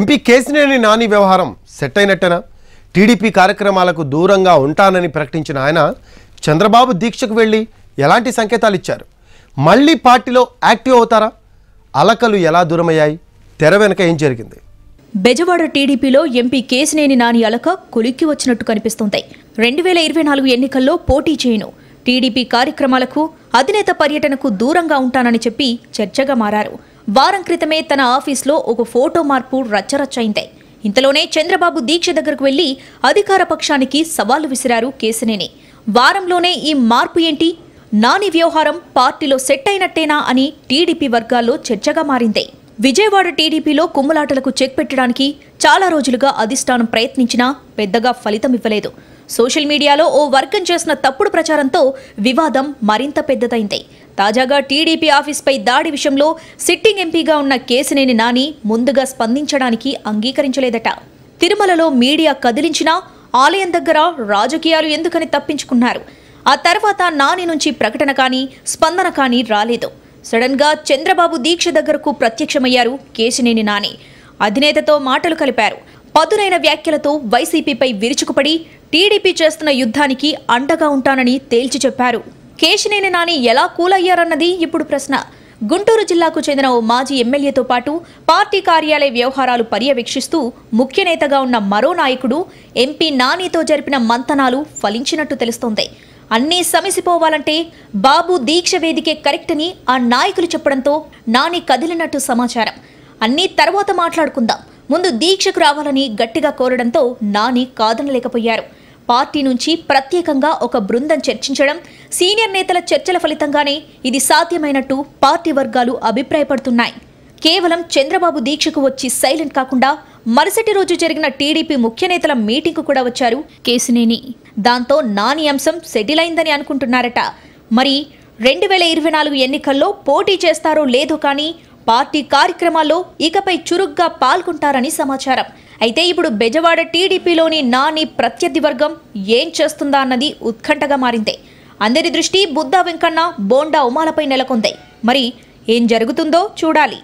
MP Kesineni Nani వ్యవహారం set అయినట్టేనా TDP కార్యక్రమాలకు దూరంగా ఉంటానని ప్రకటించిన ఆయన చంద్రబాబు దీక్షకు వెళ్ళి ఎలాంటి సంకేతాలు ఇచ్చారు మళ్ళీ పార్టీలో యాక్టివ్ అవుతారా అలకలు ఎలా దూరమయ్యాయి తెర వెనక ఏం జరిగింది బెజవాడ టీడీపీలో ఎంపీ కేసినేని నాని అలక కొలిక్కి వచ్చినట్టు కనిపిస్తుంది రెండు వేల ఇరవై నాలుగు ఎన్నికల్లో పోటీ చేయను టీడీపీ కార్యక్రమాలకు అధినేత పర్యటనకు దూరంగా ఉంటానని చెప్పి చర్చగా మారారు వారం క్రితమే తన ఆఫీస్లో ఒక ఫోటో మార్పు రచ్చరచ్చైంది ఇంతలోనే చంద్రబాబు దీక్ష దగ్గరకు వెళ్లి అధికార పక్షానికి సవాలు విసిరారు కేసినేని వారంలోనే ఈ మార్పు ఏంటి నాని వ్యవహారం పార్టీలో సెట్ అయినట్టేనా అని టీడీపీ వర్గాల్లో చర్చగా మారింది విజయవాడ టీడీపీలో కుమ్ములాటలకు చెక్ పెట్టడానికి చాలా రోజులుగా అధిష్టానం ప్రయత్నించినా పెద్దగా ఫలితం ఇవ్వలేదు సోషల్ మీడియాలో ఓ వర్గం చేసిన తప్పుడు ప్రచారంతో వివాదం మరింత పెద్దదైంది తాజాగా టీడీపీ ఆఫీస్పై దాడి విషయంలో సిట్టింగ్ ఎంపీగా ఉన్న కేసినేని నాని ముందుగా స్పందించడానికి అంగీకరించలేదట తిరుమలలో మీడియా కదిలించినా ఆలయం దగ్గర రాజకీయాలు ఎందుకని తప్పించుకున్నారు ఆ తర్వాత నాని నుంచి ప్రకటన కానీ స్పందన కానీ రాలేదు సడన్గా చంద్రబాబు దీక్ష దగ్గరకు ప్రత్యక్షమయ్యారు కేశినేని నాని అధినేతతో మాటలు కలిపారు పదునైన వ్యాఖ్యలతో వైసీపీపై విరుచుకుపడి టీడీపీ చేస్తున్న యుద్ధానికి అండగా ఉంటానని తేల్చి చెప్పారు కేశినేని నాని ఎలా కూలయ్యారన్నది ఇప్పుడు ప్రశ్న గుంటూరు జిల్లాకు చెందిన ఓ మాజీ ఎమ్మెల్యేతో పాటు పార్టీ కార్యాలయ వ్యవహారాలు పర్యవేక్షిస్తూ ముఖ్య నేతగా ఉన్న మరో నాయకుడు ఎంపీ నానితో జరిపిన మంతనాలు ఫలించినట్టు తెలుస్తోంది అన్నీ సమిసిపోవాలంటే బాబు దీక్ష వేదికే కరెక్ట్ అని ఆ నాయకులు చెప్పడంతో నాని కదిలినట్టు సమాచారం అన్నీ తర్వాత మాట్లాడుకుందాం ముందు దీక్షకు రావాలని గట్టిగా కోరడంతో నాని కాదనలేకపోయారు పార్టీ నుంచి ప్రత్యేకంగా ఒక బృందం చర్చించడం సీనియర్ నేతల చర్చల ఫలితంగానే ఇది సాధ్యమైనట్టు పార్టీ వర్గాలు అభిప్రాయపడుతున్నాయి కేవలం చంద్రబాబు దీక్షకు వచ్చి సైలెంట్ కాకుండా మరుసటి రోజు జరిగిన టీడీపీ ముఖ్య నేతల మీటింగ్కు కూడా వచ్చారు కేసునేని దాంతో నాని అంశం సెటిల్ అయిందని అనుకుంటున్నారట మరి రెండు వేల ఇరవై నాలుగు ఎన్నికల్లో పోటీ చేస్తారో లేదో కానీ పార్టీ కార్యక్రమాల్లో ఇకపై చురుగ్గా పాల్గొంటారని సమాచారం అయితే ఇప్పుడు బెజవాడ టీడీపీలోని నాని ప్రత్యర్థి వర్గం ఏం చేస్తుందా అన్నది ఉత్కంఠగా మారిందే అందరి దృష్టి బుద్ధ వెంకన్న బోండా ఉమాలపై నెలకొంది మరి ఏం జరుగుతుందో చూడాలి